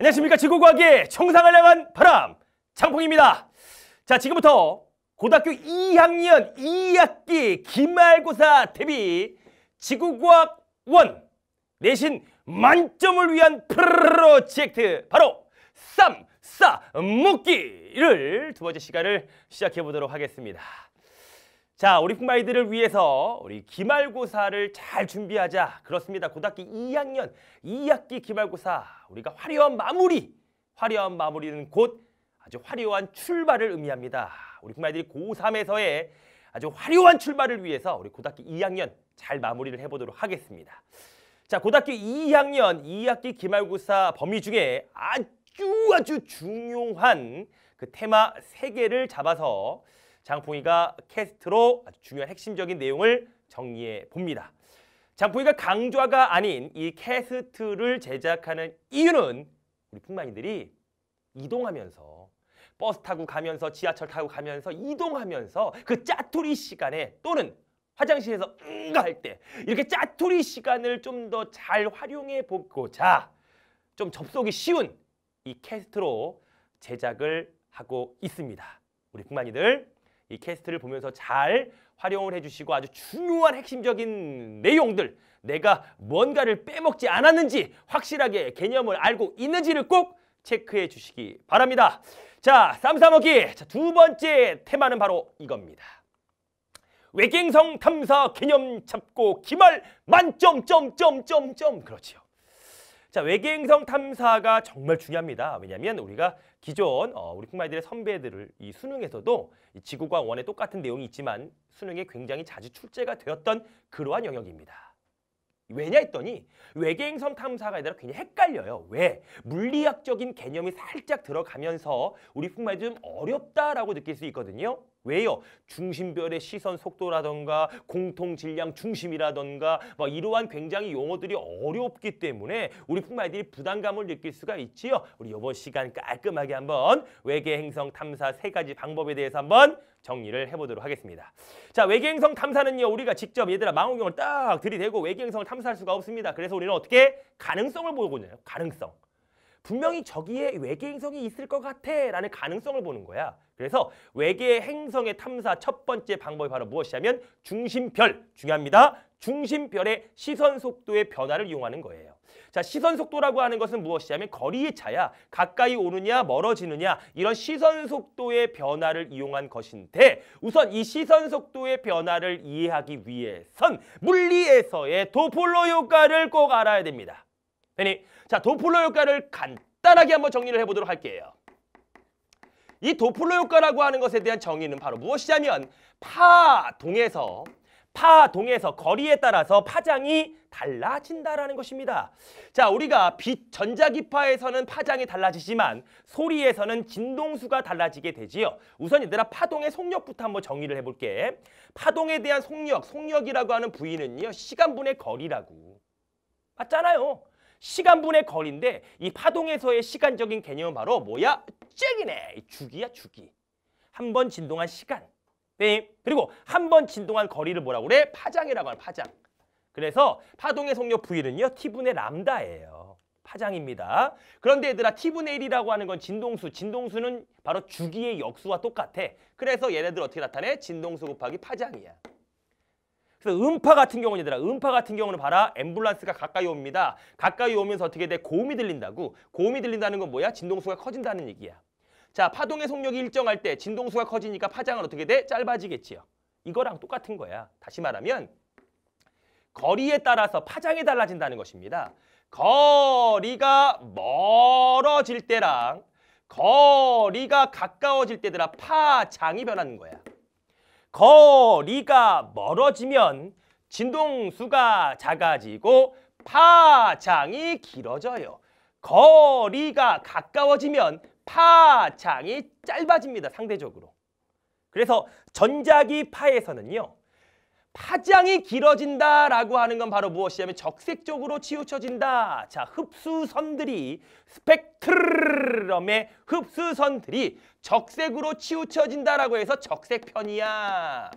안녕하십니까 지구과학의 청상을 향한 바람 장풍입니다 자 지금부터 고등학교 2학년 2학기 기말고사 대비 지구과학 1 내신 만점을 위한 프로젝트 바로 쌈, 싸, 묶기를 두 번째 시간을 시작해 보도록 하겠습니다 자, 우리 쿵바이들을 위해서 우리 기말고사를 잘 준비하자. 그렇습니다. 고등학교 2학년 2학기 기말고사 우리가 화려한 마무리, 화려한 마무리는 곧 아주 화려한 출발을 의미합니다. 우리 쿵바이들이 고3에서의 아주 화려한 출발을 위해서 우리 고등학교 2학년 잘 마무리를 해보도록 하겠습니다. 자, 고등학교 2학년 2학기 기말고사 범위 중에 아주 아주 중요한 그 테마 세개를 잡아서 장풍이가 캐스트로 아주 중요한 핵심적인 내용을 정리해 봅니다. 장풍이가 강좌가 아닌 이 캐스트를 제작하는 이유는 우리 풍마이들이 이동하면서 버스 타고 가면서 지하철 타고 가면서 이동하면서 그 짜투리 시간에 또는 화장실에서 응가 할 때 이렇게 짜투리 시간을 좀 더 잘 활용해 보고자 좀 접속이 쉬운 이 캐스트로 제작을 하고 있습니다. 우리 풍마이들 이 캐스트를 보면서 잘 활용을 해주시고 아주 중요한 핵심적인 내용들 내가 뭔가를 빼먹지 않았는지 확실하게 개념을 알고 있는지를 꼭 체크해 주시기 바랍니다. 자, 쌈싸먹기 자, 두 번째 테마는 바로 이겁니다. 외갱성 탐사 개념 잡고 기말 만점 점점점점 그렇지요. 자, 외계행성 탐사가 정말 중요합니다. 왜냐하면 우리가 기존 어, 우리 풍마이들의 선배들을 이 수능에서도 이 지구과 원의 똑같은 내용이 있지만 수능에 굉장히 자주 출제가 되었던 그러한 영역입니다. 왜냐 했더니 외계행성 탐사가 아니라 굉장히 헷갈려요. 왜? 물리학적인 개념이 살짝 들어가면서 우리 풍마이 좀 어렵다라고 느낄 수 있거든요. 왜요? 중심별의 시선 속도라던가 공통 질량 중심이라던가 막 이러한 굉장히 용어들이 어렵기 때문에 우리 풋마이들이 부담감을 느낄 수가 있지요. 우리 이번 시간 깔끔하게 한번 외계 행성 탐사 세 가지 방법에 대해서 한번 정리를 해보도록 하겠습니다. 자, 외계 행성 탐사는요. 우리가 직접 얘들아 망원경을 딱 들이대고 외계 행성을 탐사할 수가 없습니다. 그래서 우리는 어떻게 가능성을 보고 있냐요 가능성. 분명히 저기에 외계 행성이 있을 것 같아 라는 가능성을 보는 거야. 그래서 외계 행성의 탐사 첫 번째 방법이 바로 무엇이냐면 중심별, 중요합니다. 중심별의 시선 속도의 변화를 이용하는 거예요. 자, 시선 속도라고 하는 것은 무엇이냐면 거리의 차야, 가까이 오느냐, 멀어지느냐 이런 시선 속도의 변화를 이용한 것인데 우선 이 시선 속도의 변화를 이해하기 위해선 물리에서의 도폴로 효과를 꼭 알아야 됩니다. 괜히 자, 도플러 효과를 간단하게 한번 정리를 해보도록 할게요. 이 도플러 효과라고 하는 것에 대한 정의는 바로 무엇이냐면 파동에서 파동에서 거리에 따라서 파장이 달라진다라는 것입니다. 자, 우리가 빛 전자기파에서는 파장이 달라지지만 소리에서는 진동수가 달라지게 되지요. 우선 얘들아 파동의 속력부터 한번 정의를 해볼게. 파동에 대한 속력, 속력이라고 하는 부위는요. 시간분의 거리라고. 맞잖아요. 시간분의 거리인데 이 파동에서의 시간적인 개념은 바로 뭐야? 잭이네. 주기야 주기. 한 번 진동한 시간. 네. 그리고 한 번 진동한 거리를 뭐라고 그래? 파장이라고 하는 파장. 그래서 파동의 속력 V는요. T분의 람다예요. 파장입니다. 그런데 얘들아 T분의 1이라고 하는 건 진동수. 진동수는 바로 주기의 역수와 똑같아. 그래서 얘네들 어떻게 나타내? 진동수 곱하기 파장이야. 그래서 음파 같은 경우는 얘들아 음파 같은 경우는 봐라 엠블란스가 가까이 옵니다. 가까이 오면서 어떻게 돼? 고음이 들린다고. 고음이 들린다는 건 뭐야? 진동수가 커진다는 얘기야. 자 파동의 속력이 일정할 때 진동수가 커지니까 파장은 어떻게 돼? 짧아지겠지요. 이거랑 똑같은 거야. 다시 말하면 거리에 따라서 파장이 달라진다는 것입니다. 거리가 멀어질 때랑 거리가 가까워질 때들아 파장이 변하는 거야. 거리가 멀어지면 진동수가 작아지고 파장이 길어져요. 거리가 가까워지면 파장이 짧아집니다. 상대적으로. 그래서 전자기 파에서는요. 파장이 길어진다라고 하는 건 바로 무엇이냐면 적색적으로 치우쳐진다. 자, 흡수선들이 스펙트럼의 흡수선들이 적색으로 치우쳐진다라고 해서 적색편이야.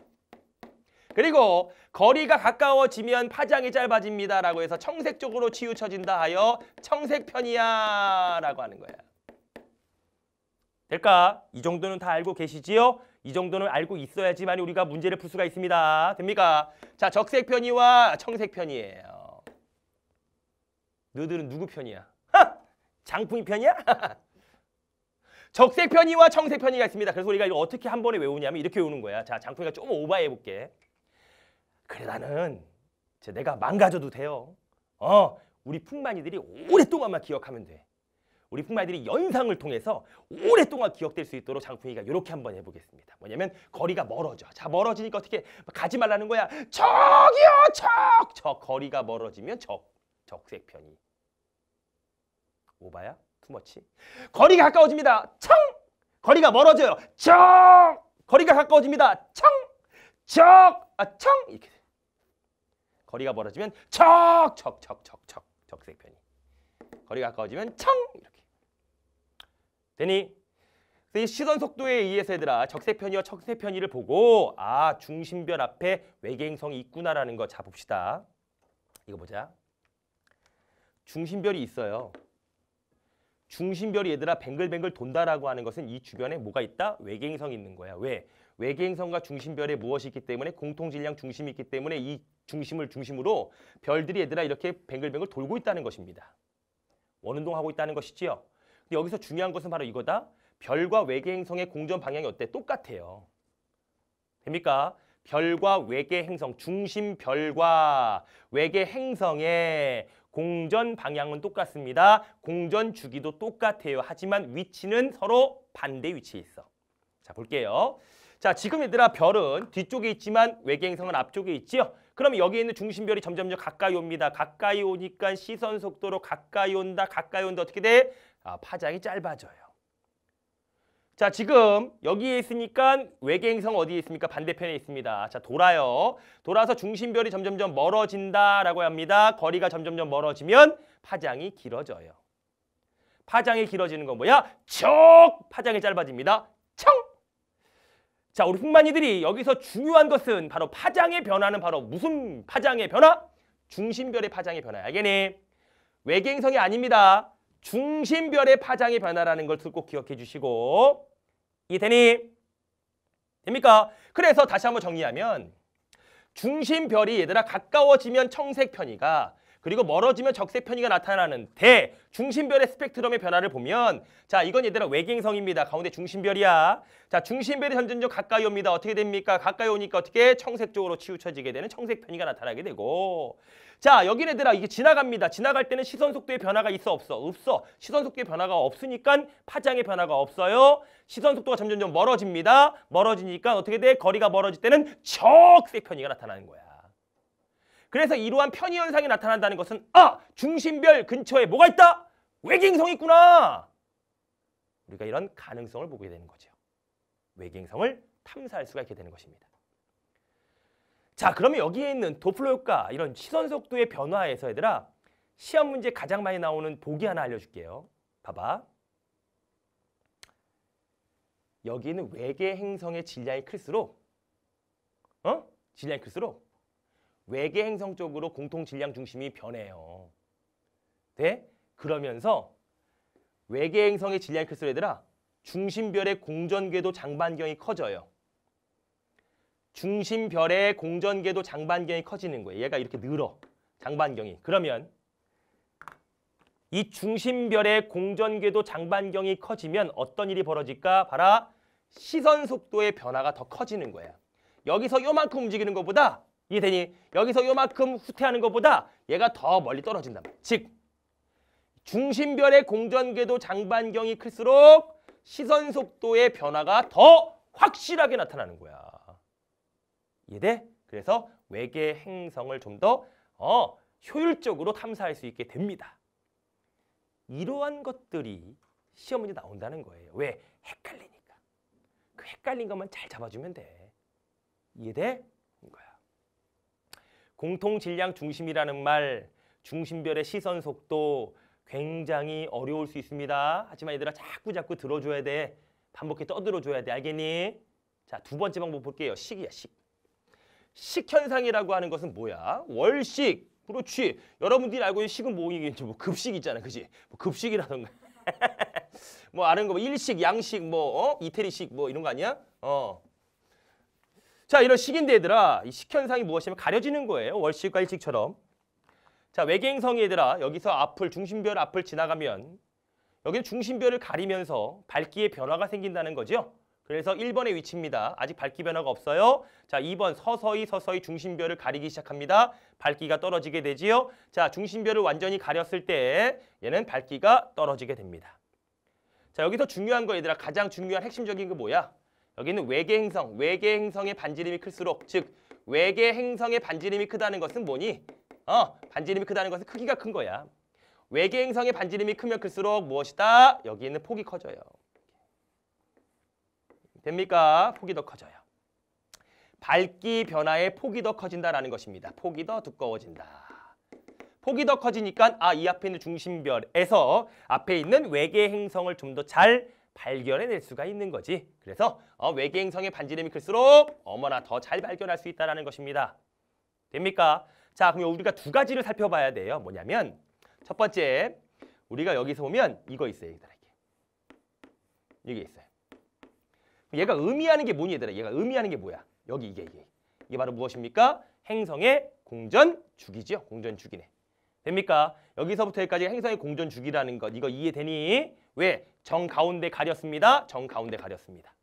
그리고 거리가 가까워지면 파장이 짧아집니다라고 해서 청색적으로 치우쳐진다 하여 청색편이야라고 하는 거야. 될까? 이 정도는 다 알고 계시지요? 이 정도는 알고 있어야지만 우리가 문제를 풀 수가 있습니다. 됩니까? 자, 적색 편이와 청색 편이에요. 너들은 누구 편이야? 하! 장풍이 편이야? 적색 편이와 청색 편이가 있습니다. 그래서 우리가 이걸 어떻게 한 번에 외우냐면 이렇게 외우는 거야. 자, 장풍이가 좀오바해 볼게. 그래 나는 내가 망가져도 돼요. 어, 우리 풍만이들이 오랫동안만 기억하면 돼. 우리 품마이들이 연상을 통해서 오랫동안 기억될 수 있도록 장풍이가 이렇게 한번 해보겠습니다. 뭐냐면 거리가 멀어져. 자 멀어지니까 어떻게 가지 말라는 거야. 적이요 적! 적 거리가 멀어지면 적. 적색 편이. 오바야? 투머치? 거리가 가까워집니다. 청! 거리가 멀어져요. 청! 거리가 가까워집니다. 청! 적! 아, 청! 이렇게 거리가 멀어지면 척! 척! 척! 척! 척! 적색 편이. 거리가 가까워지면 청! 되니? 이 시선 속도에 의해서 얘들아 적세편이와 청세편이를 보고 아중심별 앞에 외계행성이 있구나라는 거잡읍시다 이거 보자. 중심별이 있어요. 중심별이 얘들아 뱅글뱅글 돈다라고 하는 것은 이 주변에 뭐가 있다? 외계행성이 있는 거야. 왜? 외계행성과 중심별에 무엇이 있기 때문에 공통질량 중심이 있기 때문에 이 중심을 중심으로 별들이 얘들아 이렇게 뱅글뱅글 돌고 있다는 것입니다. 원운동하고 있다는 것이지요. 여기서 중요한 것은 바로 이거다. 별과 외계 행성의 공전 방향이 어때? 똑같아요. 됩니까? 별과 외계 행성, 중심 별과 외계 행성의 공전 방향은 똑같습니다. 공전 주기도 똑같아요. 하지만 위치는 서로 반대 위치에 있어. 자, 볼게요. 자, 지금 얘들아 별은 뒤쪽에 있지만 외계 행성은 앞쪽에 있지요. 그럼 여기 있는 중심별이 점점점 가까이 옵니다. 가까이 오니까 시선 속도로 가까이 온다. 가까이 온다. 어떻게 돼? 아, 파장이 짧아져요. 자, 지금 여기에 있으니까 외계행성 어디에 있습니까? 반대편에 있습니다. 자, 돌아요. 돌아서 중심별이 점점점 멀어진다라고 합니다. 거리가 점점점 멀어지면 파장이 길어져요. 파장이 길어지는 건 뭐야? 척! 파장이 짧아집니다. 청! 자, 우리 흑만이들이 여기서 중요한 것은 바로 파장의 변화는 바로 무슨 파장의 변화? 중심별의 파장의 변화. 알겠니? 외계행성이 아닙니다. 중심별의 파장이 변화라는 걸 꼭 기억해 주시고 이해되니? 됩니까? 그래서 다시 한번 정리하면 중심별이 얘들아 가까워지면 청색 편이가 그리고 멀어지면 적색 편의가 나타나는대 중심별의 스펙트럼의 변화를 보면 자 이건 얘들아 외계행성입니다. 가운데 중심별이야. 자 중심별이 점점점 가까이 옵니다. 어떻게 됩니까? 가까이 오니까 어떻게 청색 쪽으로 치우쳐지게 되는 청색 편의가 나타나게 되고 자 여기 얘들아 이게 지나갑니다. 지나갈 때는 시선 속도의 변화가 있어 없어? 없어. 시선 속도의 변화가 없으니까 파장의 변화가 없어요. 시선 속도가 점점점 멀어집니다. 멀어지니까 어떻게 돼? 거리가 멀어질 때는 적색 편의가 나타나는 거야. 그래서 이러한 편의 현상이 나타난다는 것은 아! 중심별 근처에 뭐가 있다? 외계행성이 있구나! 우리가 이런 가능성을 보게 되는 거죠. 외계행성을 탐사할 수가 있게 되는 것입니다. 자, 그러면 여기에 있는 도플러 효과, 이런 시선 속도의 변화에서 얘들아 시험 문제 가장 많이 나오는 보기 하나 알려줄게요. 봐봐. 여기는 외계 행성의 질량이 클수록 어? 질량이 클수록 외계 행성 쪽으로 공통 질량 중심이 변해요. 네? 그러면서 외계 행성의 질량이 클수록 얘들아 중심별의 공전궤도 장반경이 커져요. 중심별의 공전궤도 장반경이 커지는 거예요. 얘가 이렇게 늘어. 장반경이. 그러면 이 중심별의 공전궤도 장반경이 커지면 어떤 일이 벌어질까? 봐라. 시선 속도의 변화가 더 커지는 거야. 여기서 요만큼 움직이는 것보다 이해되니? 여기서 요만큼 후퇴하는 것보다 얘가 더 멀리 떨어진다. 즉 중심별의 공전궤도 장반경이 클수록 시선 속도의 변화가 더 확실하게 나타나는 거야. 이해돼? 그래서 외계 행성을 좀더 어, 효율적으로 탐사할 수 있게 됩니다. 이러한 것들이 시험 문제 나온다는 거예요. 왜? 헷갈리니까. 그 헷갈린 것만 잘 잡아주면 돼. 이해돼? 공통 질량 중심이라는 말, 중심별의 시선 속도 굉장히 어려울 수 있습니다. 하지만 얘들아 자꾸 자꾸 들어줘야 돼. 반복해 떠들어줘야 돼. 알겠니? 자, 두 번째 방법 볼게요. 식이야, 식. 식현상이라고 하는 것은 뭐야? 월식. 그렇지. 여러분들이 알고 있는 식은 뭐 이게 겠뭐 급식 있잖아. 그지? 뭐 급식이라던가. 뭐 아는 거 뭐 일식, 양식, 뭐 어? 이태리식 뭐 이런 거 아니야? 어. 자, 이런 식인데 얘들아, 이 식현상이 무엇이냐면 가려지는 거예요. 월식과 일식처럼. 자, 외계행성이 얘들아, 여기서 앞을, 중심별 앞을 지나가면 여기는 중심별을 가리면서 밝기의 변화가 생긴다는 거죠. 그래서 1번의 위치입니다. 아직 밝기 변화가 없어요. 자, 2번 서서히 서서히 중심별을 가리기 시작합니다. 밝기가 떨어지게 되지요. 자, 중심별을 완전히 가렸을 때 얘는 밝기가 떨어지게 됩니다. 자, 여기서 중요한 거 얘들아 가장 중요한 핵심적인 게 뭐야? 여기는 외계 행성, 외계 행성의 반지름이 클수록 즉 외계 행성의 반지름이 크다는 것은 뭐니? 어, 반지름이 크다는 것은 크기가 큰 거야. 외계 행성의 반지름이 크면 클수록 무엇이다? 여기 있는 폭이 커져요. 됩니까? 폭이 더 커져요. 밝기 변화의 폭이 더 커진다라는 것입니다. 폭이 더 두꺼워진다. 폭이 더 커지니까 아이 앞에 있는 중심별에서 앞에 있는 외계 행성을 좀더잘 발견해낼 수가 있는 거지. 그래서 어, 외계 행성의 반지름이 클수록 어머나 더 잘 발견할 수 있다는 것입니다. 됩니까? 자, 그럼 우리가 두 가지를 살펴봐야 돼요. 뭐냐면 첫 번째, 우리가 여기서 보면 이거 있어요. 얘들아, 이게. 이게 있어요. 얘가 의미하는 게 뭐니 얘들아? 얘가 의미하는 게 뭐야? 여기 이게 이게. 이게 바로 무엇입니까? 행성의 공전 주기죠 공전 주기네. 됩니까? 여기서부터 여기까지 행성의 공전 주기라는 것 이거 이해되니? 왜? 정 가운데 가렸습니다. 정 가운데 가렸습니다.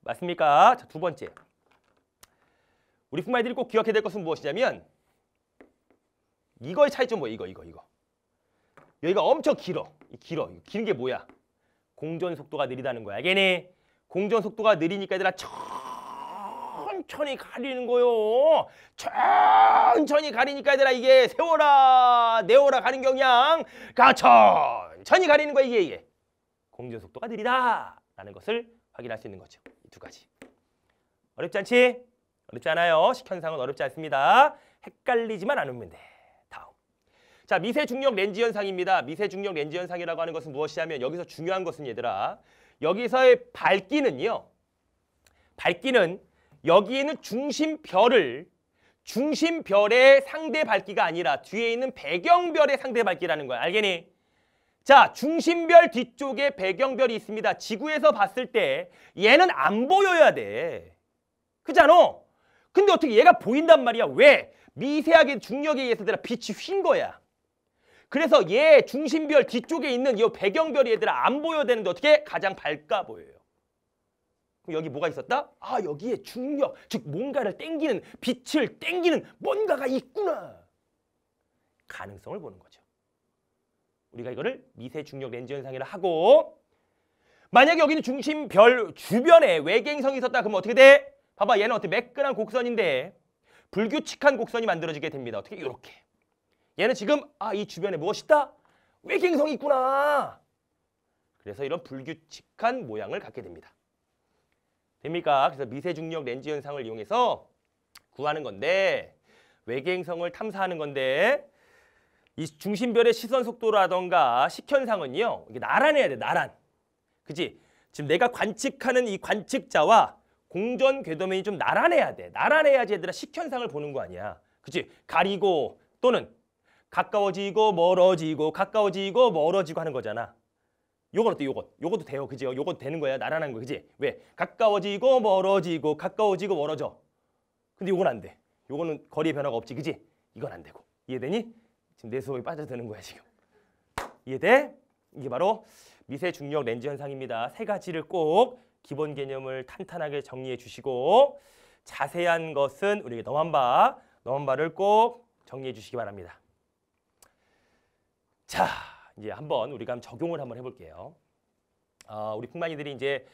맞습니까? 자, 두 번째. 우리 품모이들이꼭 기억해야 될 것은 무엇이냐면 이거의 차이점 뭐야? 이거, 이거, 이거. 여기가 엄청 길어. 길어. 길은 게 뭐야? 공전 속도가 느리다는 거야. 알네 공전 속도가 느리니까 얘들아 척 천천히 가리는 거요. 천천히 가리니까 얘들아 이게 세워라 내워라 가는 경향 가 천천히 가리는 거야 이게 이게. 공전 속도가 느리다 라는 것을 확인할 수 있는 거죠. 이 두 가지. 어렵지 않지? 어렵지 않아요. 식현상은 어렵지 않습니다. 헷갈리지만 않으면 돼. 다음. 자, 미세 중력 렌즈 현상입니다. 미세 중력 렌즈 현상이라고 하는 것은 무엇이냐면 여기서 중요한 것은 얘들아. 여기서의 밝기는요. 밝기는 여기에는 중심별을 중심별의 상대 밝기가 아니라 뒤에 있는 배경별의 상대 밝기라는 거야. 알겠니? 자, 중심별 뒤쪽에 배경별이 있습니다. 지구에서 봤을 때 얘는 안 보여야 돼. 그잖아? 근데 어떻게 얘가 보인단 말이야. 왜? 미세하게 중력에 의해서 얘들아 빛이 휜 거야. 그래서 얘 중심별 뒤쪽에 있는 이 배경별이 얘들아 안 보여야 되는데 어떻게? 가장 밝아 보여요. 여기 뭐가 있었다? 아 여기에 중력, 즉 뭔가를 땡기는 빛을 땡기는 뭔가가 있구나. 가능성을 보는 거죠. 우리가 이거를 미세 중력 렌즈 현상이라 하고 만약에 여기는 중심 별 주변에 외계행성이 있었다 그러면 어떻게 돼? 봐봐 얘는 어떻게 매끈한 곡선인데 불규칙한 곡선이 만들어지게 됩니다. 어떻게 이렇게 얘는 지금 아 이 주변에 무엇이 있다? 외계행성이 있구나. 그래서 이런 불규칙한 모양을 갖게 됩니다. 됩니까? 그래서 미세 중력 렌즈 현상을 이용해서 구하는 건데 외계행성을 탐사하는 건데 이 중심별의 시선 속도라던가 식현상은요. 이게 나란해야 돼, 나란. 그지 지금 내가 관측하는 이 관측자와 공전 궤도면이 좀 나란해야 돼. 나란해야지 얘들아 식현상을 보는 거 아니야. 그치? 가리고 또는 가까워지고 멀어지고 가까워지고 멀어지고 하는 거잖아. 요건 어때? 요건. 요것도 돼요. 그죠요 어, 요것도 되는 거야. 나란한 거. 그지? 왜? 가까워지고 멀어지고 가까워지고 멀어져. 근데 요건 안 돼. 요거는 거리의 변화가 없지. 그지? 이건 안 되고. 이해되니? 지금 내 수업에 빠져드는 거야, 지금. 이해돼? 이게 바로 미세 중력 렌즈 현상입니다. 세 가지를 꼭 기본 개념을 탄탄하게 정리해 주시고 자세한 것은 우리에게 넘한 바, 넘한 를꼭 정리해 주시기 바랍니다. 자, 이제 한번 우리가 한번 적용을 한번 해볼게요. 어, 우리 풍만이들이 이제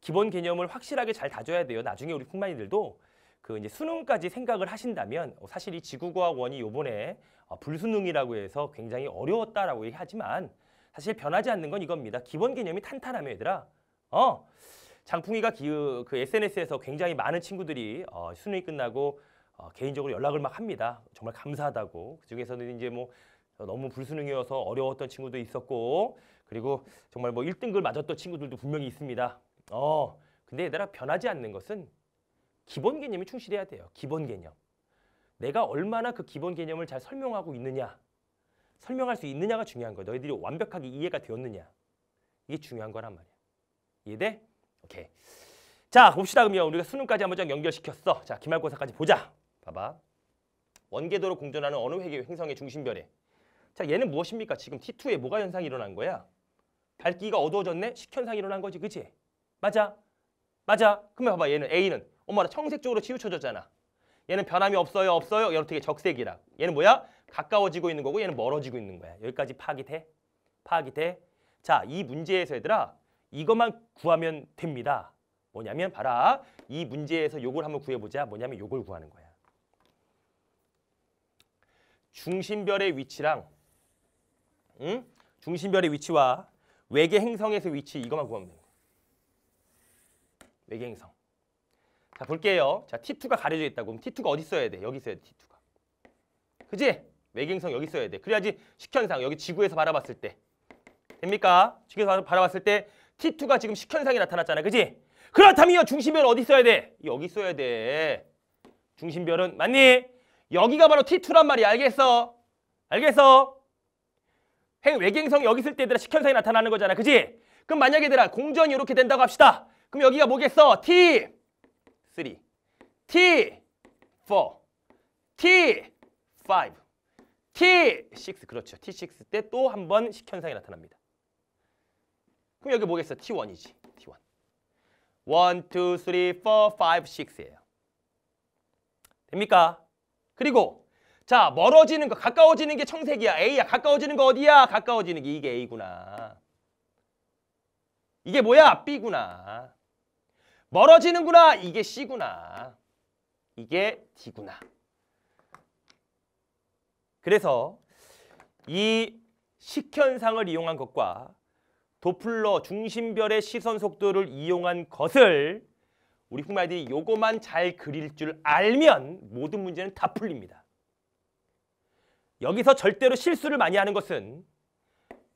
기본 개념을 확실하게 잘 다져야 돼요. 나중에 우리 풍만이들도 그 이제 수능까지 생각을 하신다면 어, 사실 이 지구과학원이 요번에 어, 불수능이라고 해서 굉장히 어려웠다라고 얘기하지만 사실 변하지 않는 건 이겁니다. 기본 개념이 탄탄함에 얘들아. 어. 장풍이가 그, 그 SNS에서 굉장히 많은 친구들이 어, 수능이 끝나고 어, 개인적으로 연락을 막 합니다. 정말 감사하다고. 그중에서는 이제 뭐 너무 불수능이어서 어려웠던 친구도 있었고 그리고 정말 뭐 1등급을 맞았던 친구들도 분명히 있습니다. 어, 근데 얘들아 변하지 않는 것은 기본 개념이 충실해야 돼요. 기본 개념. 내가 얼마나 그 기본 개념을 잘 설명하고 있느냐 설명할 수 있느냐가 중요한 거예요. 너희들이 완벽하게 이해가 되었느냐 이게 중요한 거란 말이야. 이해돼? 오케이. 자 봅시다 그럼요. 우리가 수능까지 한번 연결시켰어. 자 기말고사까지 보자. 봐봐. 원계도로공존하는 어느 회계 행성의 중심별에 자, 얘는 무엇입니까? 지금 T2에 뭐가 현상이 일어난 거야? 밝기가 어두워졌네? 식현상이 일어난 거지, 그치? 맞아? 맞아? 그러면 봐봐, 얘는 A는 엄마나 청색 적으로 치우쳐졌잖아. 얘는 변함이 없어요, 없어요? 이렇게 적색이라. 얘는 뭐야? 가까워지고 있는 거고 얘는 멀어지고 있는 거야. 여기까지 파악이 돼? 파악이 돼? 자, 이 문제에서 얘들아 이것만 구하면 됩니다. 뭐냐면 봐라. 이 문제에서 요걸 한번 구해보자. 뭐냐면 요걸 구하는 거야. 중심별의 위치랑 응? 중심별의 위치와 외계 행성에서 위치 이것만 구하면 됩니다. 외계 행성. 자 볼게요. 자 T2가 가려져 있다고 그럼 T2가 어디 써야 돼? 여기 써야 돼 T2가. 그지? 외계 행성 여기 써야 돼. 그래야지 식현상 여기 지구에서 바라봤을 때 됩니까? 지구에서 바라봤을 때 T2가 지금 식현상이 나타났잖아. 그지? 그렇다면 중심별 어디 써야 돼? 여기 써야 돼. 중심별은 맞니? 여기가 바로 T2란 말이야. 알겠어? 알겠어? 행 외계행성이 여기 있을 때 얘들아 식현상이 나타나는 거잖아. 그지? 그럼 만약에 얘들아 공전이 이렇게 된다고 합시다. 그럼 여기가 뭐겠어? T 3 T 4 T 5 T 6 그렇죠. T 6때 또 한 번 식현상이 나타납니다. 그럼 여기 뭐겠어? T1이지. T1. 1, 2, 3, 4, 5, 6이에요 됩니까? 그리고 자, 멀어지는 거, 가까워지는 게 청색이야. A야. 가까워지는 거 어디야? 가까워지는 게 이게 A구나. 이게 뭐야? B구나. 멀어지는구나. 이게 C구나. 이게 D구나. 그래서 이 식현상을 이용한 것과 도플러 중심별의 시선 속도를 이용한 것을 우리 흑마이들이 요거만 잘 그릴 줄 알면 모든 문제는 다 풀립니다. 여기서 절대로 실수를 많이 하는 것은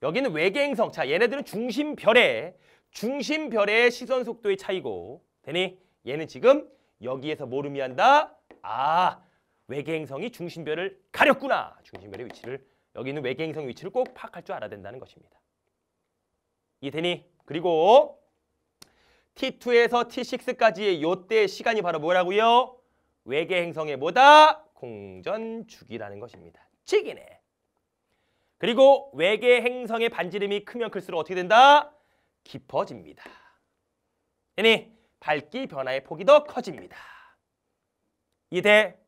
여기는 외계행성, 자 얘네들은 중심별의 중심별의 시선 속도의 차이고 되니 얘는 지금 여기에서 뭘 의미한다? 아 외계행성이 중심별을 가렸구나. 중심별의 위치를 여기 는 외계행성 위치를 꼭 파악할 줄 알아야 된다는 것입니다. 이 되니 그리고 T2에서 T6까지의 요때 시간이 바로 뭐라고요? 외계 행성의 뭐다? 공전 주기라는 것입니다. 직기네 그리고 외계 행성의 반지름이 크면 클수록 어떻게 된다? 깊어집니다. 얘니 밝기 변화의 폭이 더 커집니다. 이 대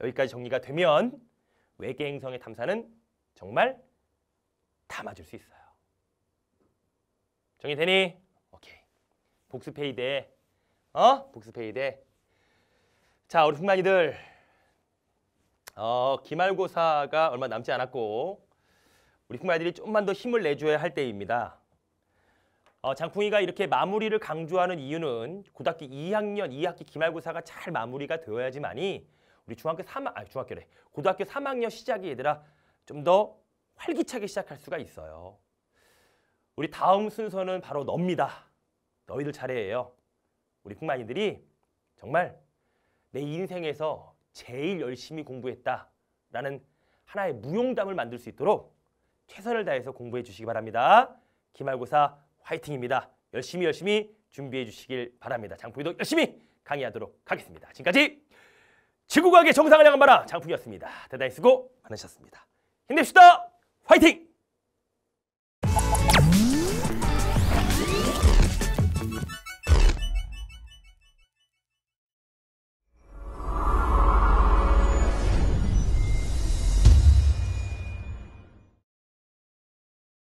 여기까지 정리가 되면 외계 행성의 탐사는 정말 다 맞을 수 있어요. 정리되니? 오케이. 복습 페이대. 어? 복습 페이대. 자, 우리 풍만이들 어, 기말고사가 얼마 남지 않았고 우리 풍마이들이 좀만 더 힘을 내줘야 할 때입니다. 어, 장풍이가 이렇게 마무리를 강조하는 이유는 고등학교 2학년 2학기 기말고사가 잘 마무리가 되어야지만이 우리 중학교 3 아니 중학교래 고등학교 3학년 시작이 얘들아 좀 더 활기차게 시작할 수가 있어요. 우리 다음 순서는 바로 너니다 너희들 차례예요. 우리 풍마이들이 정말 내 인생에서 제일 열심히 공부했다라는 하나의 무용담을 만들 수 있도록 최선을 다해서 공부해 주시기 바랍니다. 기말고사 화이팅입니다. 열심히 열심히 준비해 주시길 바랍니다. 장풍이도 열심히 강의하도록 하겠습니다. 지금까지 지구과학의 정상을 향한 바라 장풍이었습니다. 대단히 수고 많으셨습니다. 힘냅시다. 화이팅!